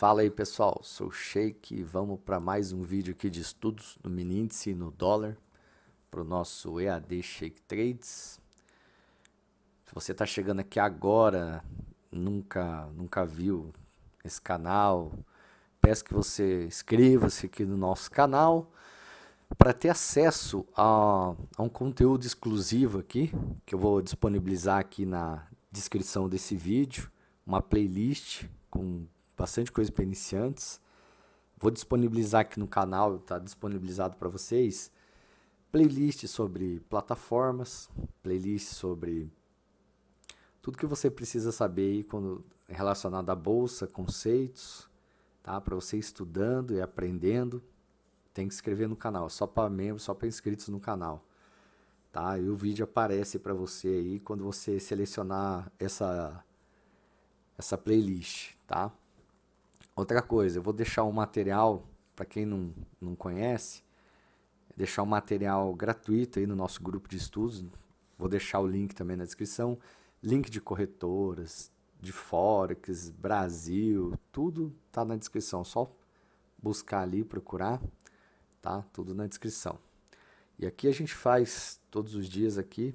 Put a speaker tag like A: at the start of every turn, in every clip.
A: Fala aí pessoal, sou o Sheik e vamos para mais um vídeo aqui de estudos no mini índice e no dólar para o nosso EAD Shake Trades. Se você está chegando aqui agora, nunca, nunca viu esse canal, peço que você inscreva-se aqui no nosso canal para ter acesso a, a um conteúdo exclusivo aqui que eu vou disponibilizar aqui na descrição desse vídeo, uma playlist com bastante coisa para iniciantes. Vou disponibilizar aqui no canal, está disponibilizado para vocês, playlist sobre plataformas, playlist sobre tudo que você precisa saber quando relacionado à bolsa, conceitos, tá? Para você estudando e aprendendo, tem que escrever no canal, só para membros, só para inscritos no canal, tá? E o vídeo aparece para você aí quando você selecionar essa essa playlist, tá? Outra coisa, eu vou deixar o material, para quem não, não conhece, deixar o material gratuito aí no nosso grupo de estudos. Vou deixar o link também na descrição. Link de corretoras, de Forex, Brasil, tudo tá na descrição. Só buscar ali, procurar, tá? Tudo na descrição. E aqui a gente faz todos os dias aqui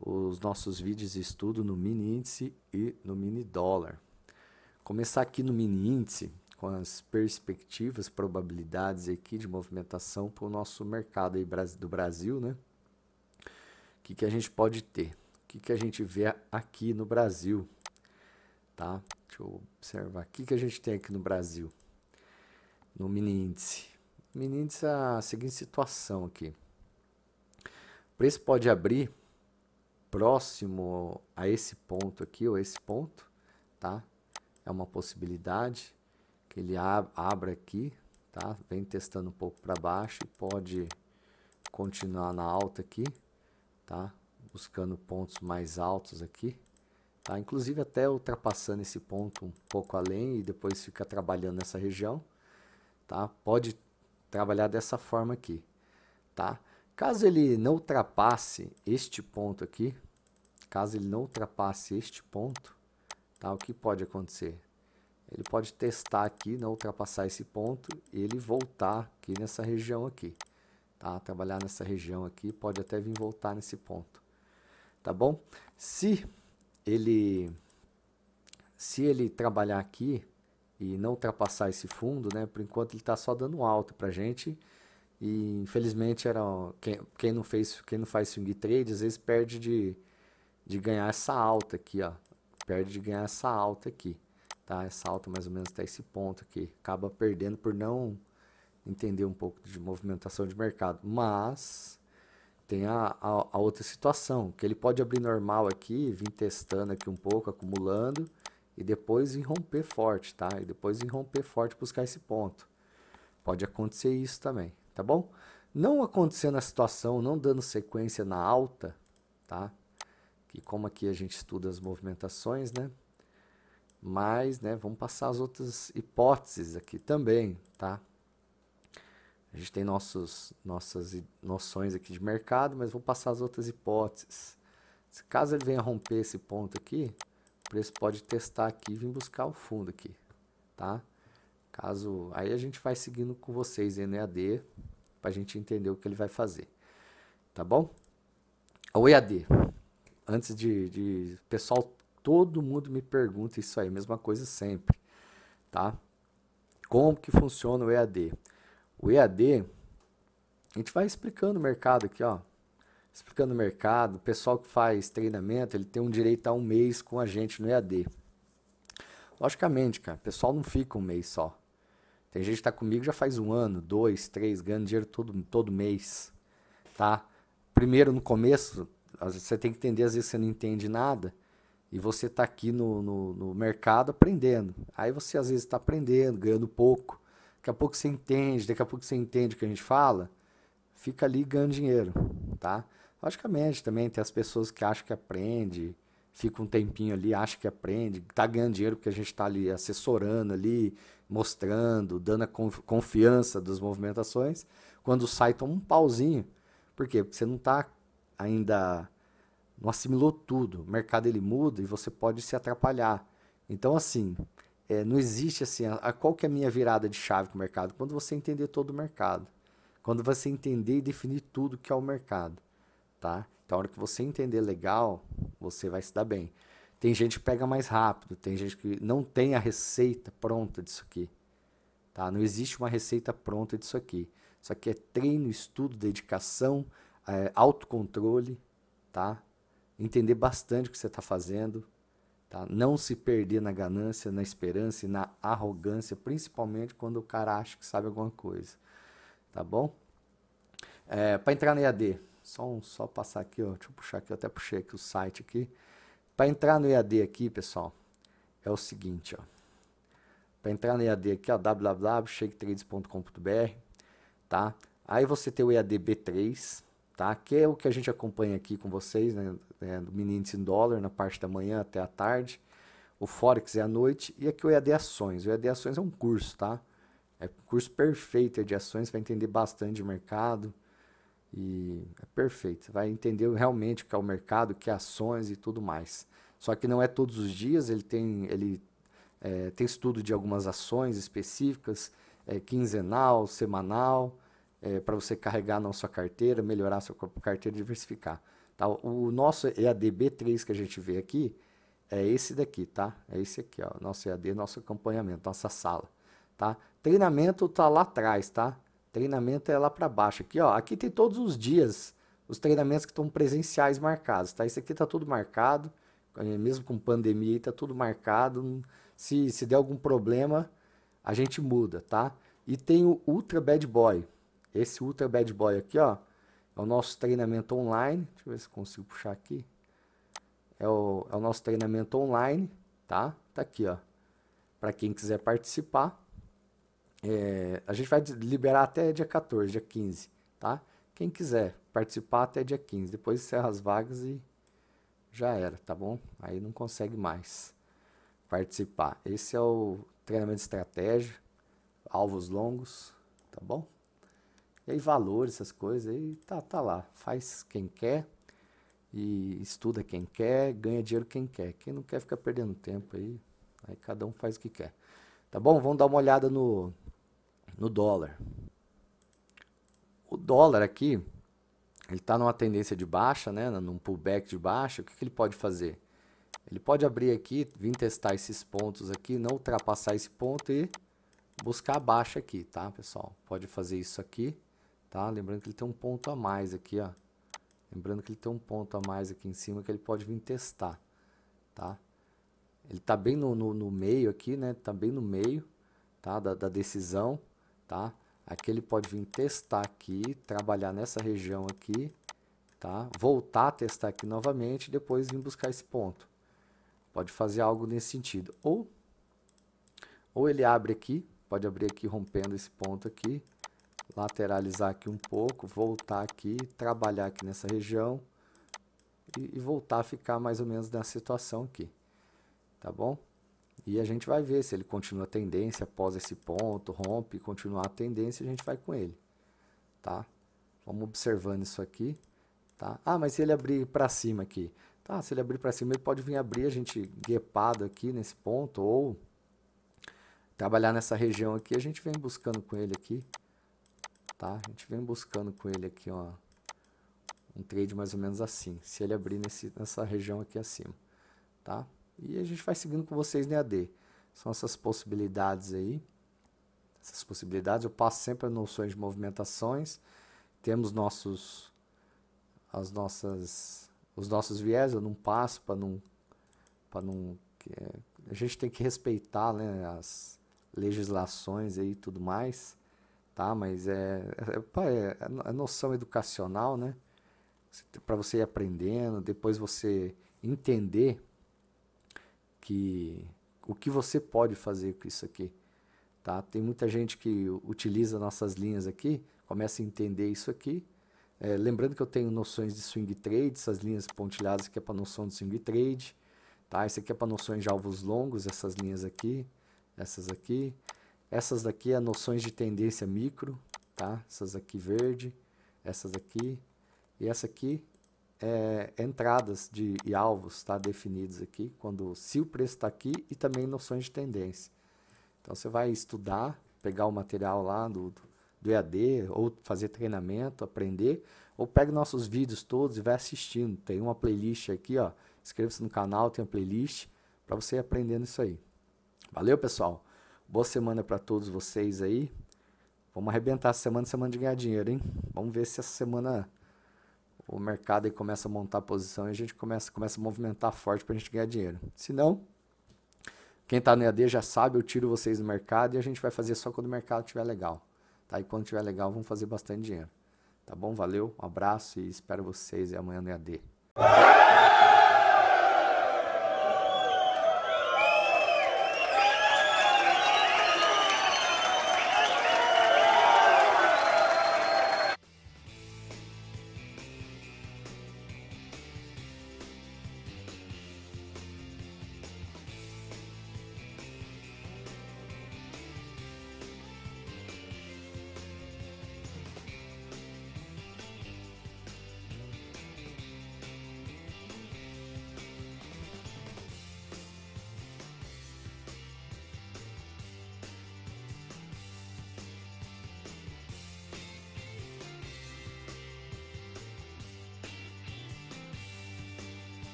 A: os nossos vídeos de estudo no mini índice e no mini dólar. Começar aqui no mini índice com as perspectivas, probabilidades aqui de movimentação para o nosso mercado aí do Brasil, né? O que, que a gente pode ter? O que, que a gente vê aqui no Brasil? Tá? Deixa eu observar. O que, que a gente tem aqui no Brasil? No mini índice. Mini índice é a seguinte situação aqui. O preço pode abrir próximo a esse ponto aqui, ou esse ponto, tá? é uma possibilidade que ele abra aqui, tá? Vem testando um pouco para baixo e pode continuar na alta aqui, tá? Buscando pontos mais altos aqui, tá? Inclusive até ultrapassando esse ponto um pouco além e depois fica trabalhando nessa região, tá? Pode trabalhar dessa forma aqui, tá? Caso ele não ultrapasse este ponto aqui, caso ele não ultrapasse este ponto, Tá? O que pode acontecer? Ele pode testar aqui, não ultrapassar esse ponto, e ele voltar aqui nessa região aqui. Tá? Trabalhar nessa região aqui, pode até vir voltar nesse ponto. Tá bom? Se ele, se ele trabalhar aqui e não ultrapassar esse fundo, né? Por enquanto ele está só dando alto para gente. E infelizmente era quem, quem não fez, quem não faz swing trade às vezes perde de, de ganhar essa alta aqui, ó, perde de ganhar essa alta aqui, tá? Essa alta mais ou menos até esse ponto aqui, acaba perdendo por não entender um pouco de movimentação de mercado, mas tem a, a, a outra situação, que ele pode abrir normal aqui, vir testando aqui um pouco, acumulando, e depois ir romper forte, tá? E depois ir romper forte buscar esse ponto. Pode acontecer isso também, tá bom? Não acontecendo a situação, não dando sequência na alta, tá? que como aqui a gente estuda as movimentações, né? Mas, né, vamos passar as outras hipóteses aqui também, tá? A gente tem nossos, nossas noções aqui de mercado, mas vou passar as outras hipóteses. Se caso ele venha romper esse ponto aqui, o preço pode testar aqui e vir buscar o fundo aqui, tá? Caso, aí a gente vai seguindo com vocês aí no EAD, para a gente entender o que ele vai fazer, tá bom? O EAD, antes de, de. Pessoal, todo mundo me pergunta isso aí, mesma coisa sempre, tá? Como que funciona o EAD? O EAD, a gente vai explicando o mercado aqui, ó. Explicando o mercado, o pessoal que faz treinamento, ele tem um direito a um mês com a gente no EAD. Logicamente, cara, o pessoal não fica um mês só. Tem gente que tá comigo já faz um ano, dois, três, ganhando dinheiro todo, todo mês, tá? Primeiro, no começo, você tem que entender, às vezes você não entende nada e você está aqui no, no, no, mercado aprendendo. Aí você às vezes está aprendendo, ganhando pouco. Daqui a pouco você entende, daqui a pouco você entende o que a gente fala, fica ali ganhando dinheiro, tá? Logicamente também tem as pessoas que acham que aprende, fica um tempinho ali, acha que aprende, está ganhando dinheiro porque a gente está ali assessorando ali, mostrando, dando a confiança das movimentações. Quando sai, toma um pauzinho. Por quê? Porque você não está ainda não assimilou tudo. O mercado ele muda e você pode se atrapalhar. Então, assim, é, não existe assim, a, a, qual que é a minha virada de chave com o mercado? Quando você entender todo o mercado. Quando você entender e definir tudo que é o mercado, tá? Então, a hora que você entender legal, você vai se dar bem. Tem gente que pega mais rápido, tem gente que não tem a receita pronta disso aqui, tá? Não existe uma receita pronta disso aqui. Isso aqui é treino, estudo, dedicação, é, autocontrole, tá? entender bastante o que você está fazendo, tá? não se perder na ganância, na esperança e na arrogância, principalmente quando o cara acha que sabe alguma coisa. Tá bom? É, Para entrar no EAD, só, um, só passar aqui, ó, deixa eu puxar aqui, eu até puxei aqui o site aqui. Para entrar no EAD aqui, pessoal, é o seguinte, ó. Para entrar no EAD aqui, ó, www.shaketrades.com.br, tá? Aí você tem o EAD B3, tá? Que é o que a gente acompanha aqui com vocês, né? É, do mini índice em dólar na parte da manhã até a tarde. O Forex é à noite e aqui o EAD Ações. O EAD Ações é um curso, tá? É um curso perfeito de ações, vai entender bastante de mercado e é perfeito. Vai entender realmente o que é o mercado, o que é ações e tudo mais. Só que não é todos os dias, ele tem, ele, é, tem estudo de algumas ações específicas, é, quinzenal, semanal, é, para você carregar na sua carteira, melhorar a sua carteira e diversificar. Tá? O nosso EADB3 que a gente vê aqui é esse daqui, tá? É esse aqui, ó, nosso EAD, nosso acompanhamento, nossa sala, tá? Treinamento tá lá atrás, tá? Treinamento é lá para baixo aqui, ó. Aqui tem todos os dias os treinamentos que estão presenciais marcados, tá? Isso aqui tá tudo marcado, é, mesmo com pandemia, tá tudo marcado. Hum, se, se der algum problema, a gente muda, tá? E tem o Ultra Bad Boy, esse Ultra Bad Boy aqui, ó, é o nosso treinamento online. Deixa eu ver se consigo puxar aqui. É o, é o nosso treinamento online, tá? Tá aqui, ó. Para quem quiser participar. É, a gente vai liberar até dia 14, dia 15, tá? Quem quiser participar até dia 15. Depois encerra as vagas e já era, tá bom? Aí não consegue mais participar. Esse é o treinamento de estratégia, alvos longos, tá bom? E aí valores, essas coisas, aí tá, tá lá. Faz quem quer, e estuda quem quer, ganha dinheiro quem quer. Quem não quer fica perdendo tempo aí, aí cada um faz o que quer. Tá bom? Vamos dar uma olhada no, no dólar. O dólar aqui, ele está numa tendência de baixa, né? num pullback de baixa. O que, que ele pode fazer? Ele pode abrir aqui, vir testar esses pontos aqui, não ultrapassar esse ponto e buscar a baixa aqui, tá, pessoal? Pode fazer isso aqui tá? Lembrando que ele tem um ponto a mais aqui, ó. Lembrando que ele tem um ponto a mais aqui em cima que ele pode vir testar, tá? Ele tá bem no, no, no meio aqui, né? Tá bem no meio, tá? Da, da decisão, tá? Aqui ele pode vir testar aqui, trabalhar nessa região aqui, tá? Voltar a testar aqui novamente e depois vir buscar esse ponto. Pode fazer algo nesse sentido. Ou, ou ele abre aqui, pode abrir aqui rompendo esse ponto aqui, lateralizar aqui um pouco, voltar aqui, trabalhar aqui nessa região e, e voltar a ficar mais ou menos nessa situação aqui, tá bom? E a gente vai ver se ele continua a tendência após esse ponto, rompe, continuar a tendência, a gente vai com ele, tá? Vamos observando isso aqui, tá? Ah, mas se ele abrir para cima aqui, tá? Se ele abrir para cima, ele pode vir abrir a gente guepado aqui nesse ponto ou trabalhar nessa região aqui, a gente vem buscando com ele aqui, Tá? A gente vem buscando com ele aqui ó, um trade mais ou menos assim, se ele abrir nesse, nessa região aqui acima. Tá? E a gente vai seguindo com vocês na AD. São essas possibilidades aí. Essas possibilidades, eu passo sempre as noções de movimentações. Temos nossos, as nossas, os nossos viés, eu não passo para não, para não é, a gente tem que respeitar né, as legislações e tudo mais tá? Mas é, é, é, é, é noção educacional, né? Para você ir aprendendo, depois você entender que o que você pode fazer com isso aqui, tá? Tem muita gente que utiliza nossas linhas aqui, começa a entender isso aqui. É, lembrando que eu tenho noções de swing trade, essas linhas pontilhadas aqui é para noção de swing trade, tá? Isso aqui é para noções de alvos longos, essas linhas aqui, essas aqui. Essas daqui é noções de tendência micro, tá? Essas aqui verde, essas aqui e essa aqui é entradas de, e alvos, tá? Definidos aqui, quando se o preço está aqui e também noções de tendência. Então você vai estudar, pegar o material lá do, do, do EAD ou fazer treinamento, aprender, ou pega nossos vídeos todos e vai assistindo. Tem uma playlist aqui, ó. Inscreva-se no canal, tem uma playlist para você ir aprendendo isso aí. Valeu, pessoal. Boa semana para todos vocês aí. Vamos arrebentar a semana, semana de ganhar dinheiro, hein? Vamos ver se essa semana o mercado aí começa a montar a posição e a gente começa, começa a movimentar forte para a gente ganhar dinheiro. Se não, quem está no EAD já sabe, eu tiro vocês do mercado e a gente vai fazer só quando o mercado estiver legal. Tá? E quando estiver legal, vamos fazer bastante dinheiro. Tá bom? Valeu, um abraço e espero vocês amanhã no EAD.